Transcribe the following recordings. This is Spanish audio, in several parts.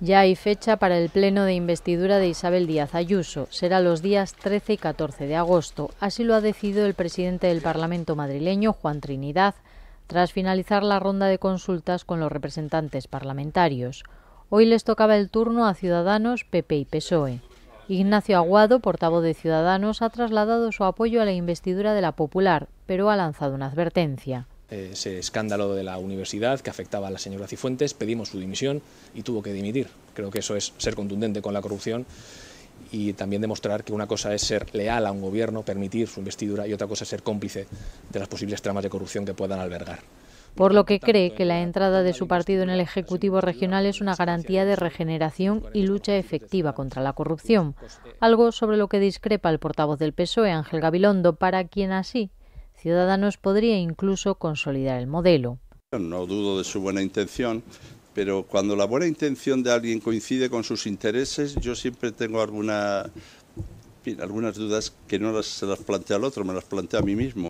Ya hay fecha para el pleno de investidura de Isabel Díaz Ayuso. Será los días 13 y 14 de agosto. Así lo ha decidido el presidente del Parlamento madrileño, Juan Trinidad, tras finalizar la ronda de consultas con los representantes parlamentarios. Hoy les tocaba el turno a Ciudadanos, PP y PSOE. Ignacio Aguado, portavoz de Ciudadanos, ha trasladado su apoyo a la investidura de la Popular, pero ha lanzado una advertencia ese escándalo de la universidad que afectaba a la señora Cifuentes, pedimos su dimisión y tuvo que dimitir. Creo que eso es ser contundente con la corrupción y también demostrar que una cosa es ser leal a un gobierno, permitir su investidura y otra cosa es ser cómplice de las posibles tramas de corrupción que puedan albergar. Por lo que cree que la entrada de su partido en el Ejecutivo Regional es una garantía de regeneración y lucha efectiva contra la corrupción, algo sobre lo que discrepa el portavoz del PSOE, Ángel Gabilondo, para quien así Ciudadanos podría incluso consolidar el modelo. No dudo de su buena intención, pero cuando la buena intención de alguien coincide con sus intereses, yo siempre tengo algunas dudas que no las, se las plantea al otro, me las plantea a mí mismo.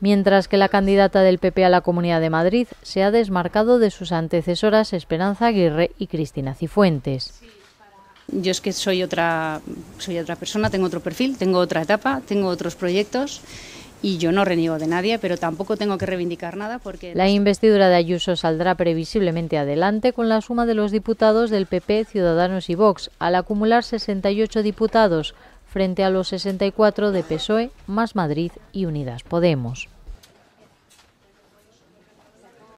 Mientras que la candidata del PP a la Comunidad de Madrid se ha desmarcado de sus antecesoras Esperanza Aguirre y Cristina Cifuentes. Yo es que soy otra, soy otra persona, tengo otro perfil, tengo otra etapa, tengo otros proyectos y yo no reniego de nadie, pero tampoco tengo que reivindicar nada porque... La investidura de Ayuso saldrá previsiblemente adelante con la suma de los diputados del PP, Ciudadanos y Vox, al acumular 68 diputados frente a los 64 de PSOE, Más Madrid y Unidas Podemos.